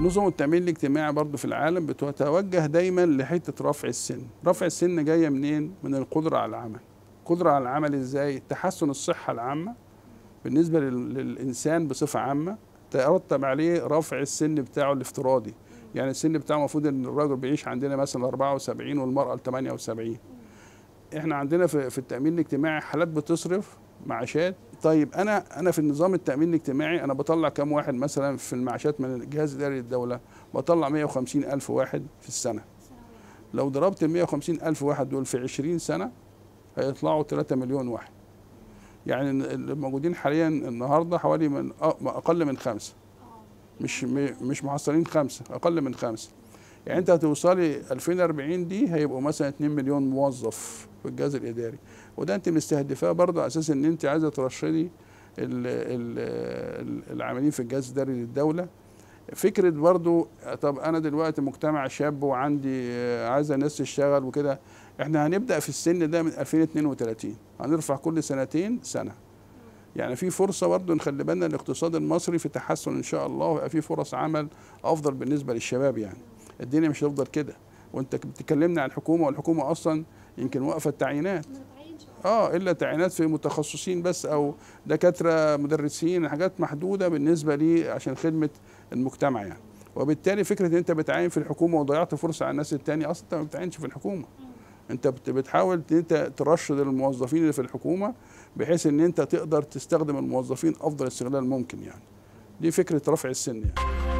نظم التأمين الاجتماعي برضو في العالم بتتوجه دايما لحتة رفع السن رفع السن جاية منين؟ من القدرة على العمل القدرة على العمل إزاي؟ تحسن الصحة العامة بالنسبة للإنسان بصفة عامة ترتب عليه رفع السن بتاعه الافتراضي يعني السن بتاعه المفروض ان الراجل بيعيش عندنا مثلا 74 والمراه 78 احنا عندنا في التامين الاجتماعي حالات بتصرف معاشات طيب انا انا في النظام التامين الاجتماعي انا بطلع كم واحد مثلا في المعاشات من الجهاز الاداري للدوله بطلع 150 الف واحد في السنه لو ضربت ال 150 الف واحد دول في 20 سنه هيطلعوا 3 مليون واحد يعني الموجودين حاليا النهارده حوالي من اقل من خمسه مش مش محصلين خمسه اقل من خمسه يعني انت هتوصلي 2040 دي هيبقوا مثلا 2 مليون موظف في الجهاز الاداري وده انت مستهدفاه برضه على اساس ان انت عايزه ترشدي العاملين في الجهاز الاداري للدوله فكره برضه طب انا دلوقتي مجتمع شاب وعندي عايزه ناس تشتغل وكده احنا هنبدا في السن ده من 2032 هنرفع كل سنتين سنه يعني في فرصه برضو نخلي بالنا الاقتصاد المصري في تحسن ان شاء الله ويبقى في فرص عمل افضل بالنسبه للشباب يعني الدنيا مش هتفضل كده وانت بتكلمنا عن الحكومه والحكومه اصلا يمكن واقفه التعيينات اه الا تعيينات في متخصصين بس او دكاتره مدرسين حاجات محدوده بالنسبه لي عشان خدمه المجتمع يعني وبالتالي فكره ان انت بتعين في الحكومه وضيعت فرصه على الناس التانية اصلا انت ما بتعينش في الحكومه انت بتحاول ان انت ترشد الموظفين اللي في الحكومه بحيث ان انت تقدر تستخدم الموظفين افضل استغلال ممكن يعني دي فكره رفع السن يعني